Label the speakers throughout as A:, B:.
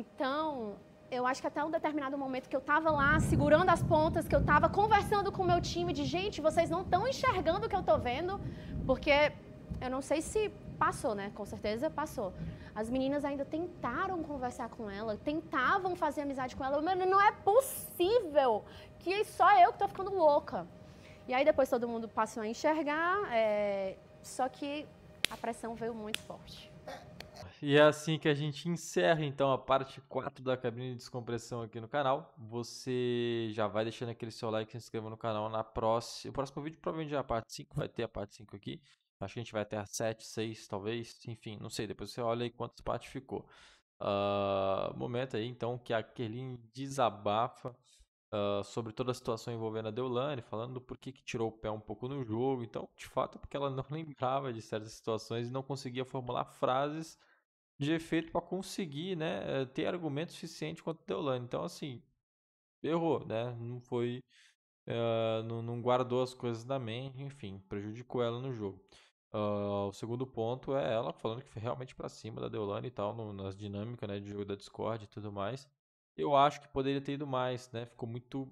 A: Então, eu acho que até um determinado momento que eu estava lá segurando as pontas, que eu estava conversando com o meu time de gente, vocês não estão enxergando o que eu estou vendo, porque eu não sei se passou, né? Com certeza passou. As meninas ainda tentaram conversar com ela, tentavam fazer amizade com ela. mas não é possível que é só eu que estou ficando louca. E aí depois todo mundo passou a enxergar, é... só que a pressão veio muito forte.
B: E é assim que a gente encerra então a parte 4 da cabine de descompressão aqui no canal. Você já vai deixando aquele seu like, se inscreva no canal na próxima. O próximo vídeo provavelmente é a parte 5, vai ter a parte 5 aqui. Acho que a gente vai até a 7, 6, talvez. Enfim, não sei. Depois você olha aí quantas partes ficou. Uh, momento aí então que a Kerlin desabafa uh, sobre toda a situação envolvendo a Deolane, falando do porquê que tirou o pé um pouco no jogo. Então, de fato, é porque ela não lembrava de certas situações e não conseguia formular frases de efeito para conseguir né, eh, ter argumento suficiente contra a Deolane. Então, assim, errou, né? Não foi. Uh, não, não, guardou as coisas na mente, enfim, prejudicou ela no jogo. Uh, o segundo ponto é ela falando que foi realmente para cima da Deolane e tal, no, nas dinâmicas né, de jogo da Discord e tudo mais. Eu acho que poderia ter ido mais, né? Ficou muito,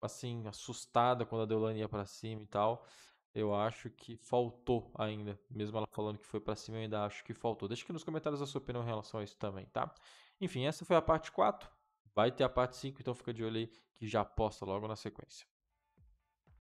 B: assim, assustada quando a Deolane ia pra cima e tal. Eu acho que faltou ainda. Mesmo ela falando que foi para cima, eu ainda acho que faltou. Deixa aqui nos comentários a sua opinião em relação a isso também, tá? Enfim, essa foi a parte 4. Vai ter a parte 5, então fica de olho aí que já posta logo na sequência.